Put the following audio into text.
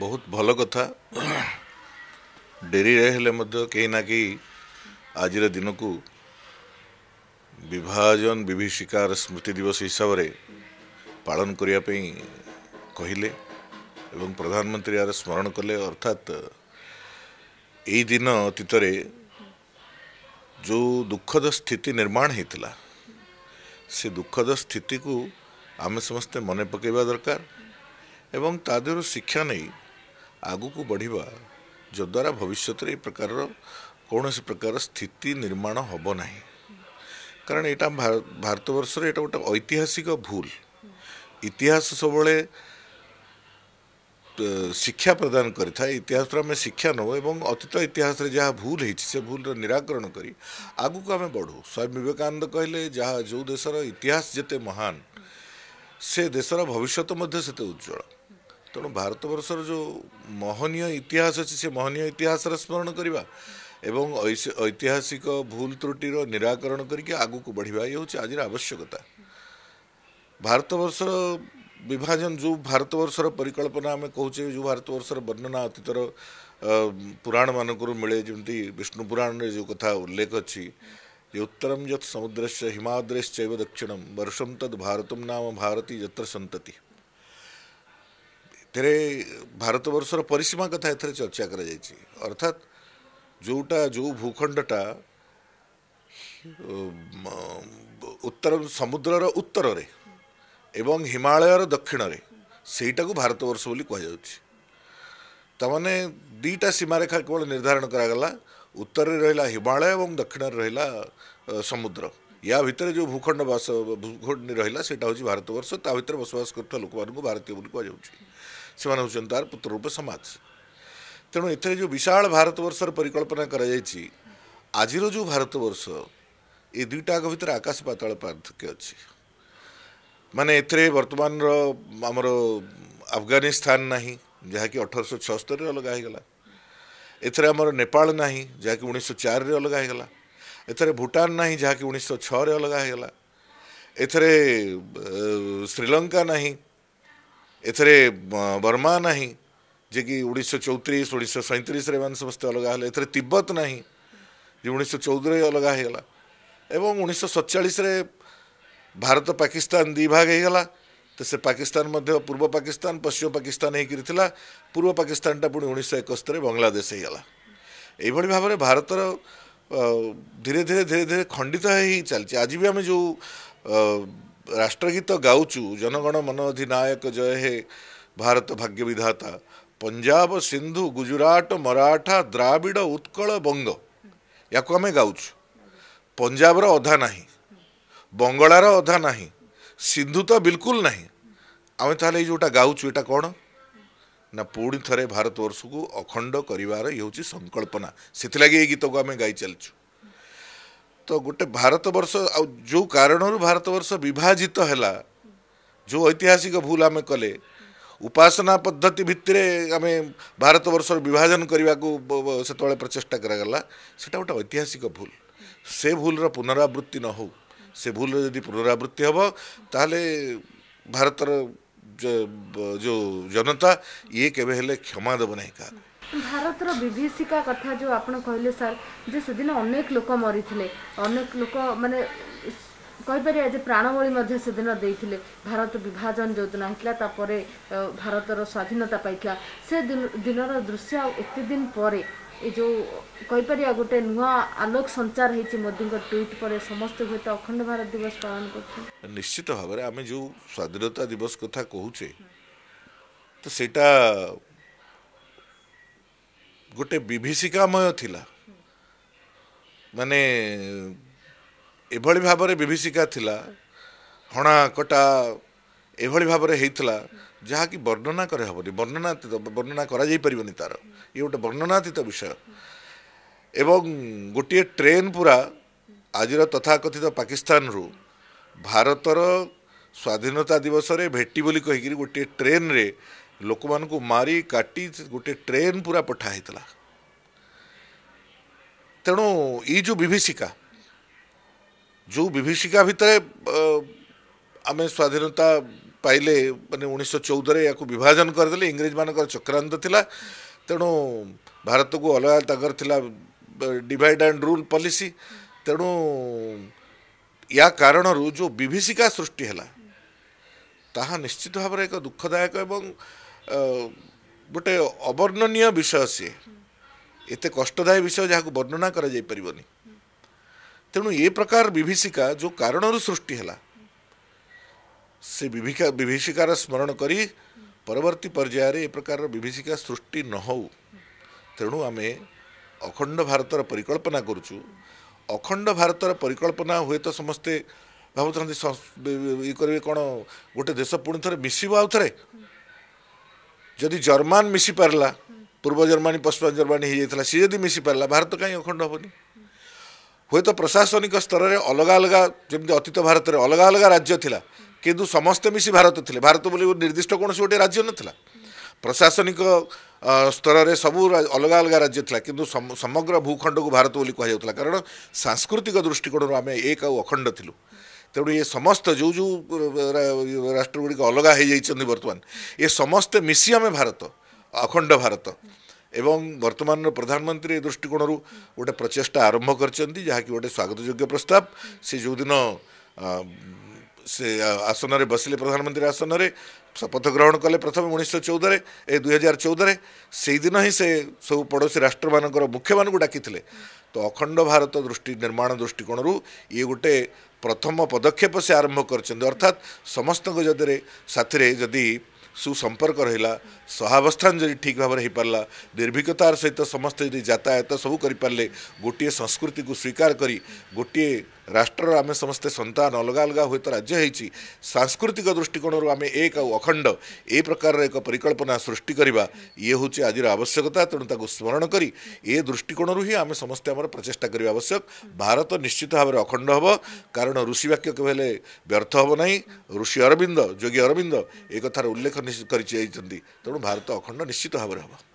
ବହୁତ ଭଲ କଥା ଡେରିରେ ହେଲେ ମଧ୍ୟ କେହି ନା କେହି ଆଜିର ଦିନକୁ ବିଭାଜନ ବିଭୀଷିକାର ସ୍ମୃତି ଦିବସ ହିସାବରେ ପାଳନ କରିବା ପାଇଁ କହିଲେ ଏବଂ ପ୍ରଧାନମନ୍ତ୍ରୀ ଏହାର ସ୍ମରଣ କଲେ ଅର୍ଥାତ୍ ଏଇ ଦିନ ଅତୀତରେ ଯେଉଁ ଦୁଃଖଦ ସ୍ଥିତି ନିର୍ମାଣ ହୋଇଥିଲା ସେ ଦୁଃଖଦ ସ୍ଥିତିକୁ ଆମେ ସମସ୍ତେ ମନେ ପକାଇବା ଦରକାର ଏବଂ ତା ଦେହରୁ ଶିକ୍ଷା ନେଇ ଆଗକୁ ବଢ଼ିବା ଯଦ୍ୱାରା ଭବିଷ୍ୟତରେ ଏ ପ୍ରକାରର କୌଣସି ପ୍ରକାର ସ୍ଥିତି ନିର୍ମାଣ ହେବ ନାହିଁ କାରଣ ଏଇଟା ଭାରତବର୍ଷରେ ଏଇଟା ଗୋଟେ ଐତିହାସିକ ଭୁଲ ଇତିହାସ ସବୁବେଳେ ଶିକ୍ଷା ପ୍ରଦାନ କରିଥାଏ ଇତିହାସରୁ ଆମେ ଶିକ୍ଷା ନେଉ ଏବଂ ଅତୀତ ଇତିହାସରେ ଯାହା ଭୁଲ ହେଇଛି ସେ ଭୁଲର ନିରାକରଣ କରି ଆଗକୁ ଆମେ ବଢ଼ୁ ସ୍ୱାମୀ ବିବେକାନନ୍ଦ କହିଲେ ଯାହା ଯେଉଁ ଦେଶର ଇତିହାସ ଯେତେ ମହାନ ସେ ଦେଶର ଭବିଷ୍ୟତ ମଧ୍ୟ ସେତେ ଉଜ୍ଜଳ ତେଣୁ ଭାରତବର୍ଷର ଯେଉଁ ମହନୀୟ ଇତିହାସ ଅଛି ସେ ମହନୀୟ ଇତିହାସର ସ୍ମରଣ କରିବା ଏବଂ ଐତିହାସିକ ଭୁଲ ତ୍ରୁଟିର ନିରାକରଣ କରିକି ଆଗକୁ ବଢ଼ିବା ଇଏ ହେଉଛି ଆଜିର ଆବଶ୍ୟକତା ଭାରତବର୍ଷର ବିଭାଜନ ଯେଉଁ ଭାରତବର୍ଷର ପରିକଳ୍ପନା ଆମେ କହୁଛେ ଯେଉଁ ଭାରତବର୍ଷର ବର୍ଣ୍ଣନା ଅତୀତର ପୁରାଣମାନଙ୍କରୁ ମିଳେ ଯେମିତି ବିଷ୍ଣୁ ପୁରାଣରେ ଯେଉଁ କଥା ଉଲ୍ଲେଖ ଅଛି ଯେ ଉତ୍ତରମ ଯତ୍ ସମୁଦ୍ରସ୍ୟ ହିମାଦ୍ରେଶ୍ଚୈବ ଦକ୍ଷିଣମ୍ ବର୍ଷମ ତଦ୍ ଭାରତମ ନାମ ଭାରତୀ ଯତ୍ର ସନ୍ତତି ଏଥିରେ ଭାରତବର୍ଷର ପରିସୀମା କଥା ଏଥିରେ ଚର୍ଚ୍ଚା କରାଯାଇଛି ଅର୍ଥାତ୍ ଯେଉଁଟା ଯେଉଁ ଭୂଖଣ୍ଡଟା ଉତ୍ତର ସମୁଦ୍ରର ଉତ୍ତରରେ ଏବଂ ହିମାଳୟର ଦକ୍ଷିଣରେ ସେଇଟାକୁ ଭାରତବର୍ଷ ବୋଲି କୁହାଯାଉଛି ତାମାନେ ଦୁଇଟା ସୀମାରେଖା କେବଳ ନିର୍ଦ୍ଧାରଣ କରାଗଲା ଉତ୍ତରରେ ରହିଲା ହିମାଳୟ ଏବଂ ଦକ୍ଷିଣରେ ରହିଲା ସମୁଦ୍ର ୟା ଭିତରେ ଯେଉଁ ଭୂଖଣ୍ଡ ବାସ ଭୂଖଣ୍ଡ ରହିଲା ସେଇଟା ହେଉଛି ଭାରତବର୍ଷ ତା ଭିତରେ ବସବାସ କରୁଥିବା ଲୋକମାନଙ୍କୁ ଭାରତୀୟ ବୋଲି କୁହାଯାଉଛି ସେମାନେ ହେଉଛନ୍ତି ତାର ପୁତ୍ରରୂପ ସମାଜ ତେଣୁ ଏଥିରେ ଯେଉଁ ବିଶାଳ ଭାରତବର୍ଷର ପରିକଳ୍ପନା କରାଯାଇଛି ଆଜିର ଯେଉଁ ଭାରତବର୍ଷ ଏ ଦୁଇଟାକ ଭିତରେ ଆକାଶ ପାତାଳ ପାର୍ଥକ୍ୟ ଅଛି ମାନେ ଏଥିରେ ବର୍ତ୍ତମାନର ଆମର ଆଫଗାନିସ୍ତାନ ନାହିଁ ଯାହାକି ଅଠରଶହ ଛଅସ୍ତରୀରେ ଅଲଗା ହୋଇଗଲା ଏଥିରେ ଆମର ନେପାଳ ନାହିଁ ଯାହାକି ଉଣେଇଶହ ଚାରିରେ ଅଲଗା ହୋଇଗଲା ଏଥିରେ ଭୁଟାନ ନାହିଁ ଯାହାକି ଉଣେଇଶହ ଛଅରେ ଅଲଗା ହୋଇଗଲା ଏଥିରେ ଶ୍ରୀଲଙ୍କା ନାହିଁ एथेरे बर्मा ना जे कि उन्नीस चौतीस उन्नीस सैंतीस समस्त अलग एब्बत ना जो उन्नीस चौदह अलग है गला उन्नीस सतचाश भारत पाकिस्तान दिभाग हो गला तो से पाकिस्तान पूर्व पाकिस्तान पश्चिम पाकिस्तान होकर पूर्व पाकिस्तान पुणी उन्नीस एकस्तर बंगलादेश भाव भारत धीरे धीरे धीरे धीरे, खंडित ही चलती आज भी आम जो ରାଷ୍ଟ୍ରଗୀତ ଗାଉଛୁ ଜନଗଣ ମନ ଅଧିନାୟକ ଜୟ ହେ ଭାରତ ଭାଗ୍ୟ ବିଧାତା ପଞ୍ଜାବ ସିନ୍ଧୁ ଗୁଜୁରାଟ ମରାଠା ଦ୍ରାବିଡ଼ ଉତ୍କଳ ବଙ୍ଗ ୟାକୁ ଆମେ ଗାଉଛୁ ପଞ୍ଜାବର ଅଧା ନାହିଁ ବଙ୍ଗଳାର ଅଧା ନାହିଁ ସିନ୍ଧୁ ତ ବିଲକୁଲ ନାହିଁ ଆମେ ତାହେଲେ ଏଇ ଯେଉଁଟା ଗାଉଛୁ ଏଇଟା କ'ଣ ନା ପୁଣି ଥରେ ଭାରତବର୍ଷକୁ ଅଖଣ୍ଡ କରିବାର ଇଏ ହେଉଛି ସଂକଳ୍ପନା ସେଥିଲାଗି ଏଇ ଗୀତକୁ ଆମେ ଗାଇ ଚାଲିଛୁ तो गोटे भारत बर्ष जो भारत बर्ष विभाजित है जो ऐतिहासिक भूल आम कले उपासना पद्धति भित्रे आम भारत बर्ष विभाजन करने को से तो प्रचेषा करा ऐतिहासिक भूल से भूल पुनरावृत्ति न हो से भूल जदि पुनरावृत्ति हे ताल भारत जो जनता ये केवे क्षमा देवना क्या ଭାରତର ବିଭୀଷିକା କଥା ଯେଉଁ ଆପଣ କହିଲେ ସାର୍ ଯେ ସେଦିନ ଅନେକ ଲୋକ ମରିଥିଲେ ଅନେକ ଲୋକ ମାନେ କହିପାରିବା ଯେ ପ୍ରାଣବଳି ମଧ୍ୟ ସେଦିନ ଦେଇଥିଲେ ଭାରତ ବିଭାଜନ ଯୋଜନା ହେଇଥିଲା ତାପରେ ଭାରତର ସ୍ୱାଧୀନତା ପାଇଥିଲା ସେ ଦିନର ଦୃଶ୍ୟ ଆଉ ଏତେ ଦିନ ପରେ ଏ ଯେଉଁ କହିପାରିବା ଗୋଟେ ନୂଆ ଆଲୋକ ସଞ୍ଚାର ହେଇଛି ମୋଦିଙ୍କ ଟ୍ୱିଟ୍ ପରେ ସମସ୍ତେ ହୁଏତ ଅଖଣ୍ଡ ଭାରତ ଦିବସ ପାଳନ କରୁଛୁ ନିଶ୍ଚିତ ଭାବରେ ଆମେ ଯେଉଁ ସ୍ୱାଧୀନତା ଦିବସ କଥା କହୁଛେ ତ ସେଇଟା ଗୋଟେ ବିଭୀଷିକାମୟ ଥିଲା ମାନେ ଏଭଳି ଭାବରେ ବିଭୀଷିକା ଥିଲା ହଣା କଟା ଏଭଳି ଭାବରେ ହେଇଥିଲା ଯାହାକି ବର୍ଣ୍ଣନା କରି ହେବନି ବର୍ଣ୍ଣନାତୀତ ବର୍ଣ୍ଣନା କରାଯାଇପାରିବନି ତା'ର ଇଏ ଗୋଟେ ବର୍ଣ୍ଣନାତୀତ ବିଷୟ ଏବଂ ଗୋଟିଏ ଟ୍ରେନ୍ ପୁରା ଆଜିର ତଥାକଥିତ ପାକିସ୍ତାନରୁ ଭାରତର ସ୍ୱାଧୀନତା ଦିବସରେ ଭେଟି ବୋଲି କହିକିରି ଗୋଟିଏ ଟ୍ରେନ୍ରେ ଲୋକମାନଙ୍କୁ ମାରି କାଟି ଗୋଟେ ଟ୍ରେନ୍ ପୁରା ପଠା ହେଇଥିଲା ତେଣୁ ଏଇ ଯେଉଁ ବିଭୀଷିକା ଯେଉଁ ବିଭୀଷିକା ଭିତରେ ଆମେ ସ୍ୱାଧୀନତା ପାଇଲେ ମାନେ ଉଣେଇଶହ ଚଉଦରେ ୟାକୁ ବିଭାଜନ କରିଦେଲେ ଇଂରେଜମାନଙ୍କର ଚକ୍ରାନ୍ତ ଥିଲା ତେଣୁ ଭାରତକୁ ଅଲଗା ତାଙ୍କର ଥିଲା ଡିଭାଇଡ଼ ଆଣ୍ଡ ରୁଲ୍ ପଲିସି ତେଣୁ ୟା କାରଣରୁ ଯେଉଁ ବିଭୀଷିକା ସୃଷ୍ଟି ହେଲା ତାହା ନିଶ୍ଚିତ ଭାବରେ ଏକ ଦୁଃଖଦାୟକ ଏବଂ ଗୋଟେ ଅବର୍ଣ୍ଣନୀୟ ବିଷୟ ସିଏ ଏତେ କଷ୍ଟଦାୟୀ ବିଷୟ ଯାହାକୁ ବର୍ଣ୍ଣନା କରାଯାଇପାରିବନି ତେଣୁ ଏ ପ୍ରକାର ବିଭୀଷିକା ଯେଉଁ କାରଣରୁ ସୃଷ୍ଟି ହେଲା ସେ ବିଭିକା ବିଭୀଷିକାର ସ୍ମରଣ କରି ପରବର୍ତ୍ତୀ ପର୍ଯ୍ୟାୟରେ ଏ ପ୍ରକାରର ବିଭୀଷିକା ସୃଷ୍ଟି ନ ହେଉ ତେଣୁ ଆମେ ଅଖଣ୍ଡ ଭାରତର ପରିକଳ୍ପନା କରୁଛୁ ଅଖଣ୍ଡ ଭାରତର ପରିକଳ୍ପନା ହୁଏତ ସମସ୍ତେ ଭାବୁଛନ୍ତି ଇଏ କରିବେ କ'ଣ ଗୋଟେ ଦେଶ ପୁଣି ଥରେ ମିଶିବ ଆଉ ଥରେ ଯଦି ଜର୍ମାନ ମିଶିପାରିଲା ପୂର୍ବ ଜର୍ମାନୀ ପଶ୍ଚିମ ଜର୍ମାନୀ ହୋଇଯାଇଥିଲା ସିଏ ଯଦି ମିଶିପାରିଲା ଭାରତ କାହିଁ ଅଖଣ୍ଡ ହେବନି ହୁଏତ ପ୍ରଶାସନିକ ସ୍ତରରେ ଅଲଗା ଅଲଗା ଯେମିତି ଅତୀତ ଭାରତରେ ଅଲଗା ଅଲଗା ରାଜ୍ୟ ଥିଲା କିନ୍ତୁ ସମସ୍ତେ ମିଶି ଭାରତ ଥିଲେ ଭାରତ ବୋଲି ନିର୍ଦ୍ଦିଷ୍ଟ କୌଣସି ଗୋଟିଏ ରାଜ୍ୟ ନଥିଲା ପ୍ରଶାସନିକ ସ୍ତରରେ ସବୁ ଅଲଗା ଅଲଗା ରାଜ୍ୟ ଥିଲା କିନ୍ତୁ ସମଗ୍ର ଭୂଖଣ୍ଡକୁ ଭାରତ ବୋଲି କୁହାଯାଉଥିଲା କାରଣ ସାଂସ୍କୃତିକ ଦୃଷ୍ଟିକୋଣରୁ ଆମେ ଏକ ଆଉ ଅଖଣ୍ଡ ଥିଲୁ ତେଣୁ ଏ ସମସ୍ତ ଯେଉଁ ଯେଉଁ ରାଷ୍ଟ୍ରଗୁଡ଼ିକ ଅଲଗା ହେଇଯାଇଛନ୍ତି ବର୍ତ୍ତମାନ ଏ ସମସ୍ତେ ମିଶି ଆମେ ଭାରତ ଅଖଣ୍ଡ ଭାରତ ଏବଂ ବର୍ତ୍ତମାନର ପ୍ରଧାନମନ୍ତ୍ରୀ ଏ ଦୃଷ୍ଟିକୋଣରୁ ଗୋଟେ ପ୍ରଚେଷ୍ଟା ଆରମ୍ଭ କରିଛନ୍ତି ଯାହାକି ଗୋଟେ ସ୍ୱାଗତଯୋଗ୍ୟ ପ୍ରସ୍ତାବ ସେ ଯେଉଁଦିନ ସେ ଆସନରେ ବସିଲେ ପ୍ରଧାନମନ୍ତ୍ରୀ ଆସନରେ ଶପଥ ଗ୍ରହଣ କଲେ ପ୍ରଥମେ ଉଣେଇଶହ ଚଉଦରେ ଏ ଦୁଇ ହଜାର ଚଉଦରେ ସେଇଦିନ ହିଁ ସେ ସବୁ ପଡ଼ୋଶୀ ରାଷ୍ଟ୍ରମାନଙ୍କର ମୁଖ୍ୟମାନଙ୍କୁ ଡାକିଥିଲେ ତ ଅଖଣ୍ଡ ଭାରତ ଦୃଷ୍ଟି ନିର୍ମାଣ ଦୃଷ୍ଟିକୋଣରୁ ଇଏ ଗୋଟେ ପ୍ରଥମ ପଦକ୍ଷେପ ସେ ଆରମ୍ଭ କରିଛନ୍ତି ଅର୍ଥାତ୍ ସମସ୍ତଙ୍କ ଯଦିରେ ସାଥିରେ ଯଦି ସୁସମ୍ପର୍କ ରହିଲା ସହାବସ୍ଥାନ ଯଦି ଠିକ୍ ଭାବରେ ହୋଇପାରିଲା ନିର୍ଭୀକତାର ସହିତ ସମସ୍ତେ ଯଦି ଯାତାୟତ ସବୁ କରିପାରିଲେ ଗୋଟିଏ ସଂସ୍କୃତିକୁ ସ୍ୱୀକାର କରି ଗୋଟିଏ ରାଷ୍ଟ୍ରର ଆମେ ସମସ୍ତେ ସନ୍ତାନ ଅଲଗା ଅଲଗା ହୁଏତ ରାଜ୍ୟ ହେଇଛି ସାଂସ୍କୃତିକ ଦୃଷ୍ଟିକୋଣରୁ ଆମେ ଏକ ଆଉ ଅଖଣ୍ଡ ଏ ପ୍ରକାରର ଏକ ପରିକଳ୍ପନା ସୃଷ୍ଟି କରିବା ଇଏ ହେଉଛି ଆଜିର ଆବଶ୍ୟକତା ତେଣୁ ତାକୁ ସ୍ମରଣ କରି ଏ ଦୃଷ୍ଟିକୋଣରୁ ହିଁ ଆମେ ସମସ୍ତେ ଆମର ପ୍ରଚେଷ୍ଟା କରିବା ଆବଶ୍ୟକ ଭାରତ ନିଶ୍ଚିତ ଭାବରେ ଅଖଣ୍ଡ ହେବ କାରଣ ଋଷି ବାକ୍ୟ କେବେ ହେଲେ ବ୍ୟର୍ଥ ହେବ ନାହିଁ ଋଷି ଅରବିନ୍ଦ ଯୋଗୀ ଅରବିନ୍ଦ ଏ କଥାର ଉଲ୍ଲେଖ ଯାଇଛନ୍ତି ତେଣୁ ଭାରତ ଅଖଣ୍ଡ ନିଶ୍ଚିତ ଭାବରେ ହେବ